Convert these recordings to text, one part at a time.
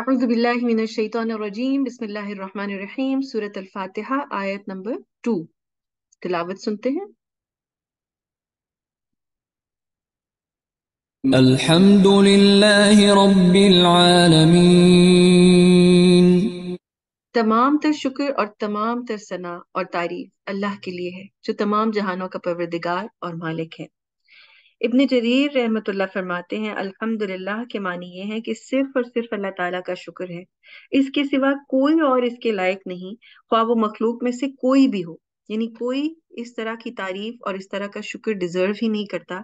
अज़बिल्लाशैतरजीम सुनते हैं الحمد لله رب العالمين तमाम तर शुक्र और तमाम तर सना और तारीफ अल्लाह के लिए है जो तमाम जहानों का परवरदिगार और मालिक है इबन जरीर रहमत फरमाते हैं अल्हम्दुलिल्लाह के मानी ये है कि सिर्फ और सिर्फ अल्लाह ताला का शुक्र है इसके सिवा कोई और इसके लायक नहीं ख्वाब व मखलूक में से कोई भी हो यानी कोई इस तरह की तारीफ और इस तरह का शुक्र डिजर्व ही नहीं करता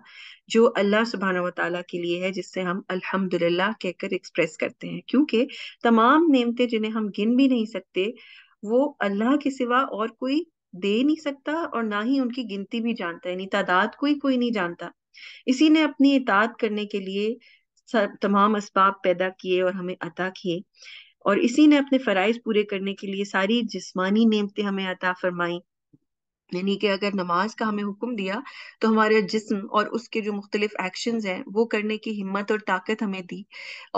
जो अल्लाह सुबहाना वाली के लिए है जिससे हम अल्हम्दुलिल्लाह कहकर एक्सप्रेस करते हैं क्योंकि तमाम नियमते जिन्हें हम गिन भी नहीं सकते वो अल्लाह के सिवा और कोई दे नहीं सकता और ना ही उनकी गिनती भी जानता है यानी तादाद कोई कोई नहीं जानता इसी ने अपनी इतात करने के लिए तमाम इसबाब पैदा किए और हमें अता किए और इसी ने अपने फ़राइज़ पूरे करने के लिए सारी जिस्मानी नेमतें हमें अता फरमाई यानी कि अगर नमाज का हमें हुक्म दिया तो हमारे जिस्म और उसके जो मुख्तलिफ एक्शन हैं वो करने की हिम्मत और ताकत हमें दी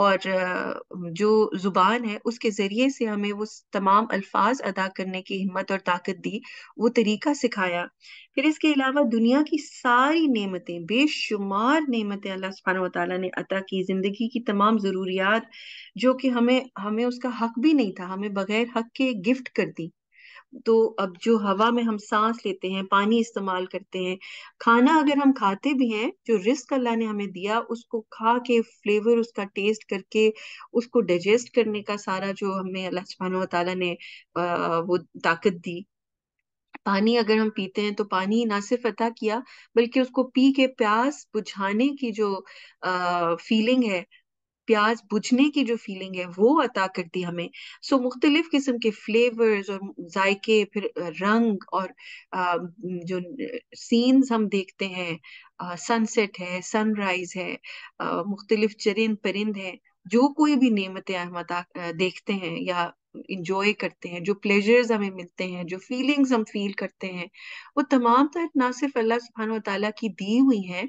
और जो ज़ुबान है उसके ज़रिए से हमें वो तमाम अल्फाज अदा करने की हिम्मत और ताकत दी वो तरीका सिखाया फिर इसके अलावा दुनिया की सारी नेमतें बेशुमार नमतें अल्लाह सुबहाना तला ने अता की ज़िंदगी की तमाम ज़रूरियात जो कि हमें हमें उसका हक भी नहीं था हमें बग़ैर हक के गिफ्ट कर दी तो अब जो हवा में हम सांस लेते हैं पानी इस्तेमाल करते हैं खाना अगर हम खाते भी हैं जो रिस्क अल्लाह ने हमें दिया उसको खा के फ्लेवर उसका टेस्ट करके उसको डाइजेस्ट करने का सारा जो हमें अल्लाह सुबहान तला ने आ, वो ताकत दी पानी अगर हम पीते हैं तो पानी ना सिर्फ अता किया बल्कि उसको पी के प्यास बुझाने की जो आ, फीलिंग है प्याज बुझने की जो फीलिंग है वो अता करती हमें सो so, मुख्तलिफ किस्म के फ्लेवर्स और जायके फिर रंग और जो सीन्स हम देखते हैं सनसेट है सनराइज है मुख्तलिफ चरिंद परिंद है जो कोई भी नेमतें हम देखते हैं या इंजॉय करते हैं जो प्लेजर्स हमें मिलते हैं जो फीलिंग्स हम फील करते हैं वो तमाम तर तो ना सिर्फ अल्लाह सुबहान तला की दी हुई हैं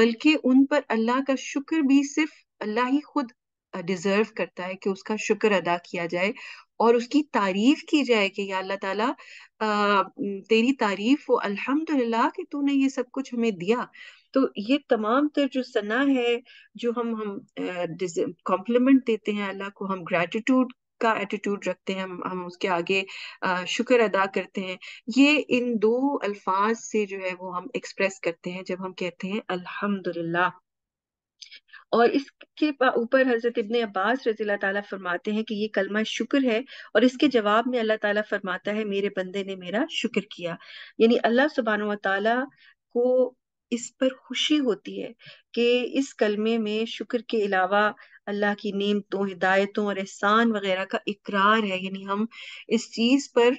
बल्कि उन पर अल्लाह का शुक्र भी सिर्फ अल्लाह ही खुद डिजर्व करता है कि उसका शुक्र अदा किया जाए और उसकी तारीफ की जाए कि या अल्लाह ताला आ, तेरी तारीफ वो अल्हम्दुलिल्लाह कि तूने ये सब कुछ हमें दिया तो ये तमाम तर तो जो सना है जो हम हम कॉम्प्लीमेंट देते हैं अल्लाह को हम ग्रेटिट्यूड का एटीट्यूड रखते हैं हम हम उसके आगे शुक्र अदा करते हैं ये इन दो अल्फाज से जो है वो हम एक्सप्रेस करते हैं जब हम कहते हैं अल्हम्दुलिल्लाह और इसके ऊपर हजरत इब्ने अब्बास रजी ताला फरमाते हैं कि ये कलमा शुक्र है और इसके जवाब में अल्लाह ताला फरमाता है मेरे बंदे ने मेरा शुक्र किया यानी अल्लाह सुबहान ताला को इस पर खुशी होती है कि इस कलमे में शुक्र के अलावा अल्लाह की नीमतों हिदायतों और एहसान वगैरह का इकरार है यानी हम इस चीज़ पर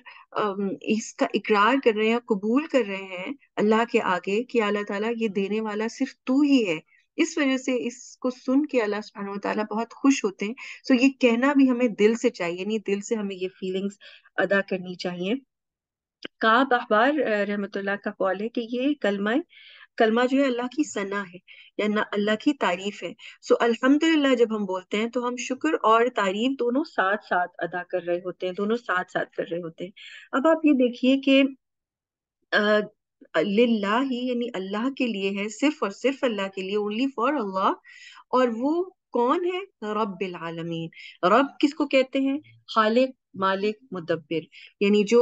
इसका इकरार कर रहे हैं कबूल कर रहे हैं अल्लाह के आगे कि अल्लाह ताला ये देने वाला सिर्फ तू ही है इस वजह से इसको सुन के अल्लाह सुबहान ताला बहुत खुश होते हैं सो ये कहना भी हमें दिल से चाहिए यानी दिल से हमें ये फीलिंग्स अदा करनी चाहिए काब अखबार रहमतुल्ला का कौल है कि ये कलमा कलमा जो है अल्लाह की सना है या ना अल्लाह की तारीफ है सो अल्हम्दुलिल्लाह जब हम बोलते हैं तो हम शुक्र और तारीफ दोनों साथ साथ अदा कर रहे होते हैं दोनों साथ साथ कर रहे होते हैं अब आप ये देखिए कि लिल्ला ही यानी अल्लाह के लिए है सिर्फ और सिर्फ अल्लाह के लिए ओनली फॉर अल्लाह और वो कौन है रब्बिल आलमीन रब किसको कहते हैं खालिक मालिक मुदब्बिर यानी जो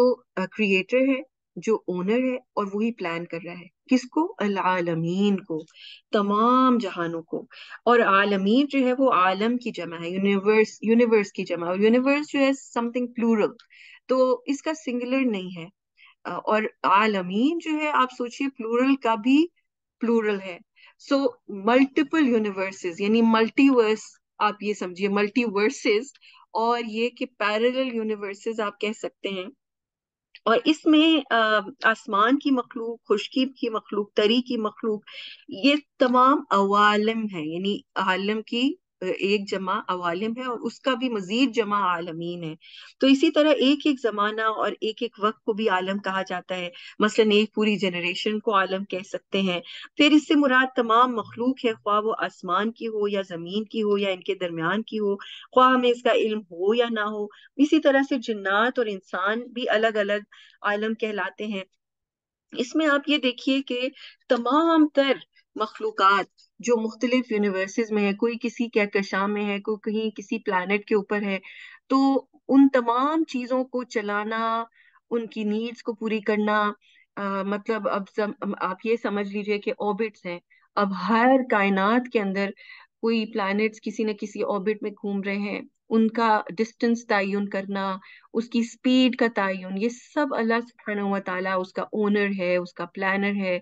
क्रिएटर है जो ओनर है और वही प्लान कर रहा है किसको अल आलमीन को तमाम जहानों को और आलमीन जो है वो आलम की जमा है यूनिवर्स यूनिवर्स की जमा और यूनिवर्स जो है समथिंग प्लूरल तो इसका सिंगुलर नहीं है और आलमीन जो है आप सोचिए प्लूरल का भी प्लूरल है सो मल्टीपल यूनिवर्सेस यानी मल्टीवर्स आप ये समझिए मल्टीवर्सेस और ये कि पैरेलल यूनिवर्सेस आप कह सकते हैं और इसमें आसमान की मखलूक खुशकी की मखलूक तरी की मखलूक ये तमाम अवालम है यानी आलम की एक जमा अवालिम है और उसका भी मजीद जमा आलमीन है तो इसी तरह एक एक जमाना और एक एक वक्त को भी आलम कहा जाता है मसलन एक पूरी जनरेशन को आलम कह सकते हैं फिर इससे मुराद तमाम मखलूक है ख्वाह वो आसमान की हो या जमीन की हो या इनके दरम्यान की हो ख्वाह में इसका इल्म हो या ना हो इसी तरह से जन्नात और इंसान भी अलग अलग आलम कहलाते हैं इसमें आप ये देखिए कि तमाम तर मखलूक जो मुख्तलिफ यूनिवर्सेज में है कोई किसी कहकशां में है कोई कहीं किसी प्लानट के ऊपर है तो उन तमाम चीज़ों को चलाना उनकी नीड्स को पूरी करना आ, मतलब अब सम, आप ये समझ लीजिए कि ऑबिट्स हैं अब हर कायनात के अंदर कोई प्लैनेट्स किसी न किसी ऑर्बिट में घूम रहे हैं उनका डिस्टेंस तयन करना उसकी स्पीड का तयन ये सब अल्लाह सुबहाना ताला उसका ओनर है उसका प्लानर है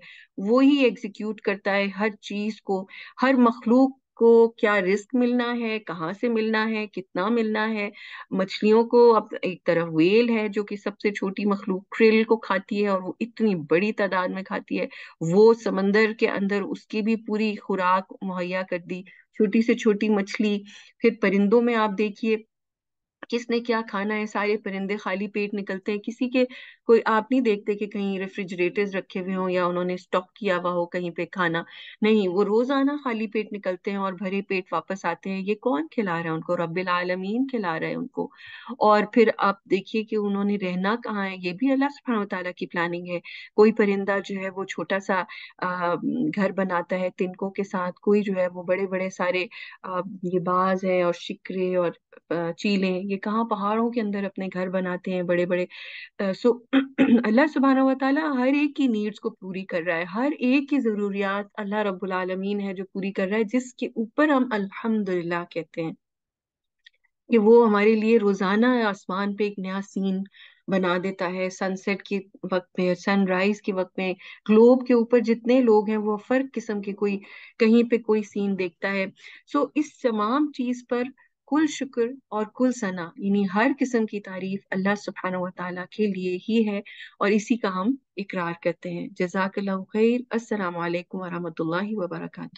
वो ही एग्जीक्यूट करता है हर चीज को हर मखलूक को क्या रिस्क मिलना है कहाँ से मिलना है कितना मिलना है मछलियों को अब एक तरफ वेल है जो कि सबसे छोटी मखलूक क्रिल को खाती है और वो इतनी बड़ी तादाद में खाती है वो समंदर के अंदर उसकी भी पूरी खुराक मुहैया कर दी छोटी से छोटी मछली फिर परिंदों में आप देखिए किसने क्या खाना है सारे परिंदे खाली पेट निकलते हैं किसी के कोई आप नहीं देखते कि कहीं रेफ्रिजरेटर्स रखे हुए हों या उन्होंने स्टॉक किया हुआ हो कहीं पे खाना नहीं वो रोजाना खाली पेट निकलते हैं और भरे पेट वापस आते हैं ये कौन खिला रहा है उनको रबिल आलमीन खिला रहा है उनको और फिर आप देखिए कि उन्होंने रहना कहाँ है ये भी अल्लाह सुबह तला की प्लानिंग है कोई परिंदा जो है वो छोटा सा घर बनाता है तिनकों के साथ कोई जो है वो बड़े बड़े सारे ये बाज है और शिकरे और चीले ये कहाँ पहाड़ों के अंदर अपने घर बनाते हैं बड़े बड़े सो अल्लाह सुबहाना वाली हर एक की नीड्स को पूरी कर रहा है हर एक की ज़रूरियात अल्लाह रब्बुल आलमीन है जो पूरी कर रहा है जिसके ऊपर हम अल्हम्दुलिल्लाह कहते हैं कि वो हमारे लिए रोज़ाना आसमान पे एक नया सीन बना देता है सनसेट के वक्त में सनराइज के वक्त में ग्लोब के ऊपर जितने लोग हैं वो फर्क किस्म के कोई कहीं पे कोई सीन देखता है सो so, इस तमाम चीज पर कुल शुक्र और कुल सना यानी हर किस्म की तारीफ अल्लाह सुबहाना वाली के लिए ही है और इसी का हम इकरार करते हैं जजाक खैर असल वरहमल वर्का